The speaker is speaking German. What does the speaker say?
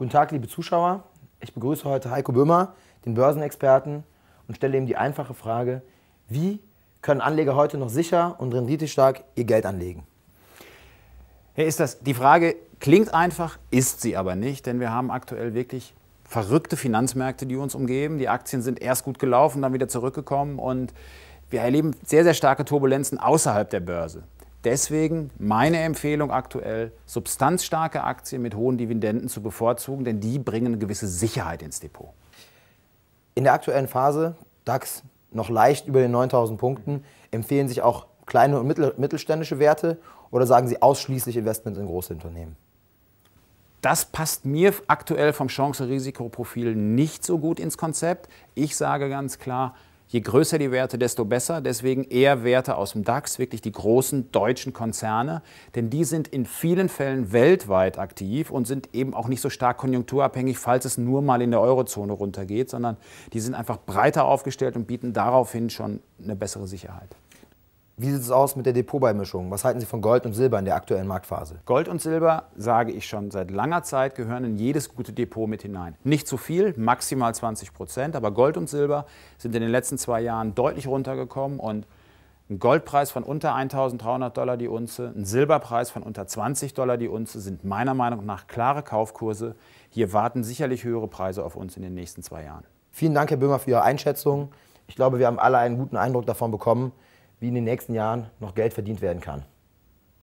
Guten Tag, liebe Zuschauer. Ich begrüße heute Heiko Böhmer, den Börsenexperten, und stelle ihm die einfache Frage, wie können Anleger heute noch sicher und renditestark ihr Geld anlegen? Herr ist das, die Frage klingt einfach, ist sie aber nicht, denn wir haben aktuell wirklich verrückte Finanzmärkte, die uns umgeben. Die Aktien sind erst gut gelaufen, dann wieder zurückgekommen und wir erleben sehr, sehr starke Turbulenzen außerhalb der Börse. Deswegen meine Empfehlung aktuell, substanzstarke Aktien mit hohen Dividenden zu bevorzugen, denn die bringen eine gewisse Sicherheit ins Depot. In der aktuellen Phase, DAX noch leicht über den 9000 Punkten, empfehlen sich auch kleine und mittelständische Werte oder sagen Sie ausschließlich Investments in große Unternehmen? Das passt mir aktuell vom Chance-Risikoprofil nicht so gut ins Konzept. Ich sage ganz klar, Je größer die Werte, desto besser. Deswegen eher Werte aus dem DAX, wirklich die großen deutschen Konzerne. Denn die sind in vielen Fällen weltweit aktiv und sind eben auch nicht so stark konjunkturabhängig, falls es nur mal in der Eurozone runtergeht, sondern die sind einfach breiter aufgestellt und bieten daraufhin schon eine bessere Sicherheit. Wie sieht es aus mit der Depotbeimischung? Was halten Sie von Gold und Silber in der aktuellen Marktphase? Gold und Silber, sage ich schon seit langer Zeit, gehören in jedes gute Depot mit hinein. Nicht zu viel, maximal 20 Prozent, aber Gold und Silber sind in den letzten zwei Jahren deutlich runtergekommen und ein Goldpreis von unter 1.300 Dollar die Unze, ein Silberpreis von unter 20 Dollar die Unze sind meiner Meinung nach klare Kaufkurse. Hier warten sicherlich höhere Preise auf uns in den nächsten zwei Jahren. Vielen Dank, Herr Böhmer, für Ihre Einschätzung. Ich glaube, wir haben alle einen guten Eindruck davon bekommen, wie in den nächsten Jahren noch Geld verdient werden kann.